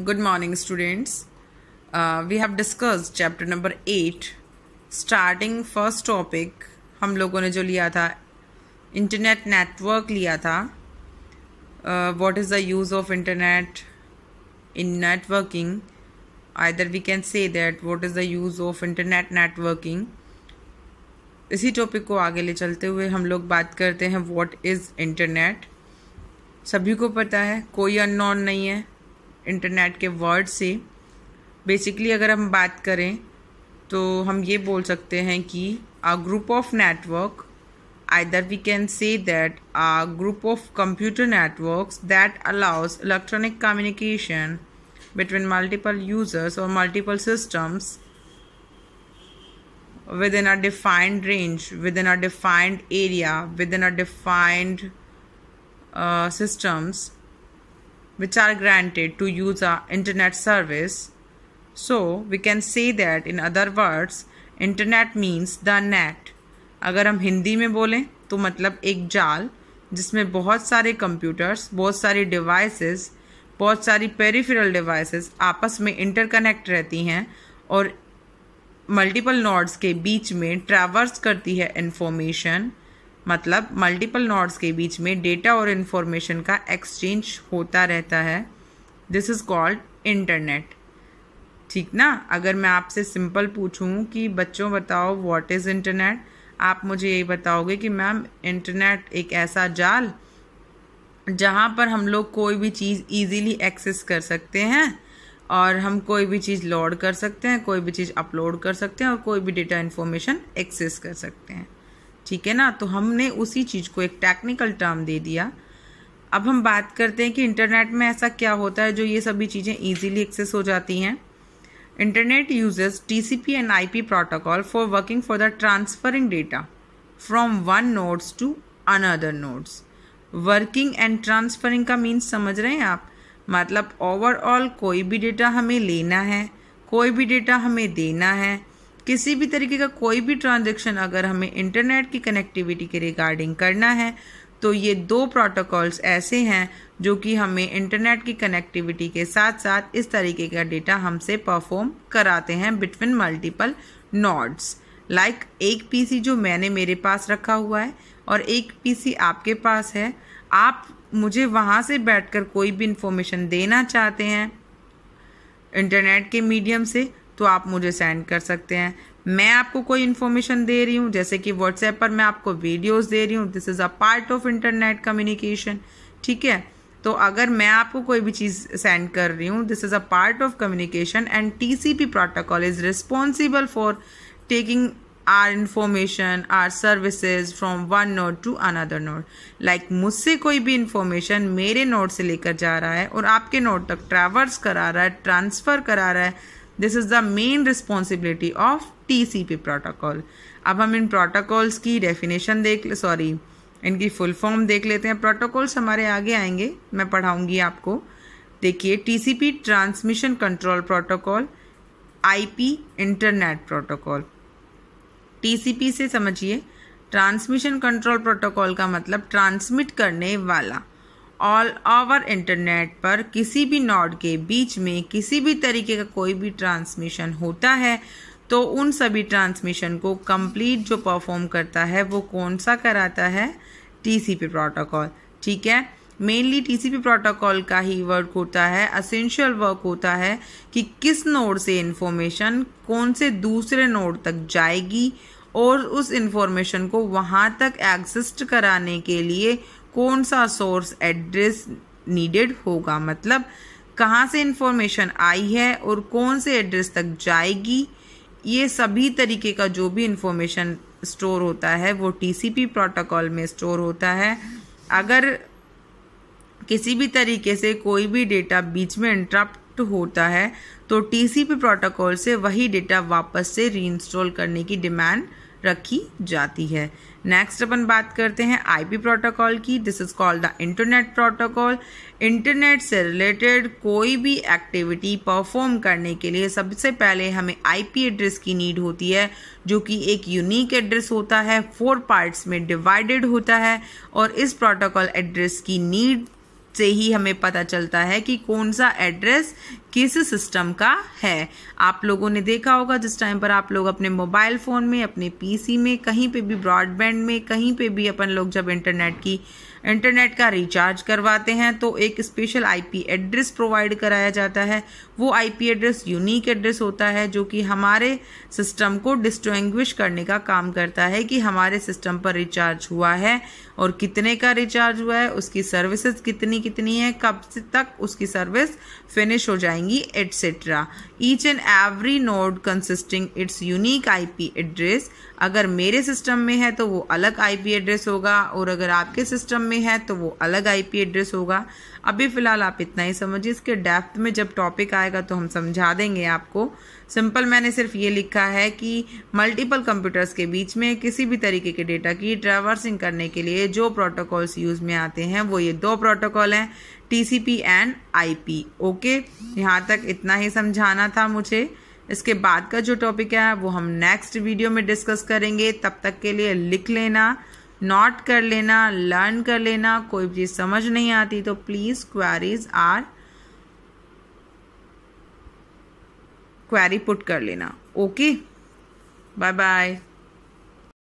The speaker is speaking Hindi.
Good morning students we have discuss chapter number eight starting first topic हम लोगों ने जो लिया था इंटरनेट नेटवर्क लिया था what is the use of internet in networking either we can say that what is the use of internet networking इसी टॉपिक को आगे ले चलते हुए हम लोग बात करते हैं वॉट इज़ इंटरनेट सभी को पता है कोई अननोन नहीं है इंटरनेट के वर्ड से बेसिकली अगर हम बात करें तो हम ये बोल सकते हैं कि a group of network there we can say that a group of computer network that allows electronic communication between multiple users और multiple systems within a defined range within a defined area within a defined systems which are granted to use our internet service. So we can say that in other words, internet means the net. अगर हम हिंदी में बोलें तो मतलब एक जाल जिसमें बहुत सारे कंप्यूटर्स बहुत सारी डिवाइसेस बहुत सारी पेरिफेरल डिवाइसेस आपस में इंटरकनेक्ट रहती हैं और मल्टीपल नोड्स के बीच में ट्रैवर्स करती है इंफॉर्मेशन मतलब मल्टीपल नोड्स के बीच में डेटा और इन्फॉर्मेशन का एक्सचेंज होता रहता है दिस इज़ कॉल्ड इंटरनेट ठीक ना अगर मैं आपसे सिंपल पूछूं कि बच्चों बताओ व्हाट इज़ इंटरनेट आप मुझे यही बताओगे कि मैम इंटरनेट एक ऐसा जाल जहाँ पर हम लोग कोई भी चीज़ इजीली एक्सेस कर सकते हैं और हम कोई भी चीज़ लोड कर सकते हैं कोई भी चीज़ अपलोड कर सकते हैं और कोई भी डेटा इन्फॉर्मेशन एक्सेस कर सकते हैं ठीक है ना तो हमने उसी चीज़ को एक टेक्निकल टर्म दे दिया अब हम बात करते हैं कि इंटरनेट में ऐसा क्या होता है जो ये सभी चीज़ें ईजिली एक्सेस हो जाती हैं internet uses TCP and IP protocol for working for the transferring data from one nodes to another nodes working and transferring का मीन्स समझ रहे हैं आप मतलब ओवरऑल कोई भी डेटा हमें लेना है कोई भी डेटा हमें देना है किसी भी तरीके का कोई भी ट्रांजेक्शन अगर हमें इंटरनेट की कनेक्टिविटी के रिगार्डिंग करना है तो ये दो प्रोटोकॉल्स ऐसे हैं जो कि हमें इंटरनेट की कनेक्टिविटी के साथ साथ इस तरीके का डेटा हमसे परफॉर्म कराते हैं बिटवीन मल्टीपल नोड्स लाइक एक पीसी जो मैंने मेरे पास रखा हुआ है और एक पीसी आपके पास है आप मुझे वहाँ से बैठकर कोई भी इन्फॉर्मेशन देना चाहते हैं इंटरनेट के मीडियम से तो आप मुझे सेंड कर सकते हैं मैं आपको कोई इन्फॉर्मेशन दे रही हूँ जैसे कि व्हाट्सएप पर मैं आपको वीडियोस दे रही हूँ this is a part of internet communication ठीक है तो अगर मैं आपको कोई भी चीज़ सेंड कर रही हूँ this is a part of communication and T C P protocol is responsible for taking our information or services from one node to another node like मुझसे कोई भी इन्फॉर्मेशन मेरे नोट से लेकर जा रहा है और आपके नोट तक ट्रैवर्स करा रहा है ट्रांसफ़र करा रहा है this is the main responsibility of TCP protocol अब हम इन प्रोटोकॉल्स की डेफिनेशन देख सॉरी इनकी फुल फॉर्म देख लेते हैं प्रोटोकॉल्स हमारे आगे आएंगे मैं पढ़ाऊंगी आपको देखिए TCP transmission control protocol IP internet protocol TCP से समझिए ट्रांसमिशन कंट्रोल प्रोटोकॉल का मतलब ट्रांसमिट करने वाला ऑल ओवर इंटरनेट पर किसी भी नोड के बीच में किसी भी तरीके का कोई भी ट्रांसमिशन होता है तो उन सभी ट्रांसमिशन को कंप्लीट जो परफॉर्म करता है वो कौन सा कराता है टीसीपी प्रोटोकॉल ठीक है मेनली टीसीपी प्रोटोकॉल का ही वर्क होता है असेंशियल वर्क होता है कि किस नोड से इन्फॉर्मेशन कौन से दूसरे नोड तक जाएगी और उस इंफॉर्मेशन को वहाँ तक एग्जिस्ट कराने के लिए कौन सा सोर्स एड्रेस नीडेड होगा मतलब कहाँ से इंफॉर्मेशन आई है और कौन से एड्रेस तक जाएगी ये सभी तरीके का जो भी इंफॉर्मेशन स्टोर होता है वो टीसीपी प्रोटोकॉल में स्टोर होता है अगर किसी भी तरीके से कोई भी डेटा बीच में इंटरप्ट होता है तो टीसीपी प्रोटोकॉल से वही डेटा वापस से रीइंस्टॉल करने की डिमांड रखी जाती है नेक्स्ट अपन बात करते हैं आईपी प्रोटोकॉल की this is called the internet protocol internet से रिलेटेड कोई भी एक्टिविटी परफॉर्म करने के लिए सबसे पहले हमें आईपी एड्रेस की नीड होती है जो कि एक यूनिक एड्रेस होता है फोर पार्ट्स में डिवाइडेड होता है और इस प्रोटोकॉल एड्रेस की नीड से ही हमें पता चलता है कि कौन सा एड्रेस किस सिस्टम का है आप लोगों ने देखा होगा जिस टाइम पर आप लोग अपने मोबाइल फ़ोन में अपने पीसी में कहीं पे भी ब्रॉडबैंड में कहीं पे भी अपन लोग जब इंटरनेट की इंटरनेट का रिचार्ज करवाते हैं तो एक स्पेशल आईपी एड्रेस प्रोवाइड कराया जाता है वो आईपी एड्रेस यूनिक एड्रेस होता है जो कि हमारे सिस्टम को डिस्टिंग्विश करने का काम करता है कि हमारे सिस्टम पर रिचार्ज हुआ है और कितने का रिचार्ज हुआ है उसकी सर्विसेज कितनी कितनी है कब तक उसकी सर्विस फिनिश हो जाएंगी etcetera each and every node consisting its unique IP address अगर मेरे सिस्टम में है तो वो अलग आईपी एड्रेस होगा और अगर आपके सिस्टम में में है तो वो अलग आईपी एड्रेस होगा अभी फ़िलहाल आप इतना ही समझिए इसके डेप्थ में जब टॉपिक आएगा तो हम समझा देंगे आपको सिंपल मैंने सिर्फ ये लिखा है कि मल्टीपल कंप्यूटर्स के बीच में किसी भी तरीके के डेटा की ट्रैवर्सिंग करने के लिए जो प्रोटोकॉल्स यूज़ में आते हैं वो ये दो प्रोटोकॉल हैं टीसीपी एंड आईपी ओके यहाँ तक इतना ही समझाना था मुझे इसके बाद का जो टॉपिक है वो हम नेक्स्ट वीडियो में डिस्कस करेंगे तब तक के लिए लिख लेना नॉट कर लेना लर्न कर लेना कोई चीज़ समझ नहीं आती तो please queries or query put कर लेना ओके बाय बाय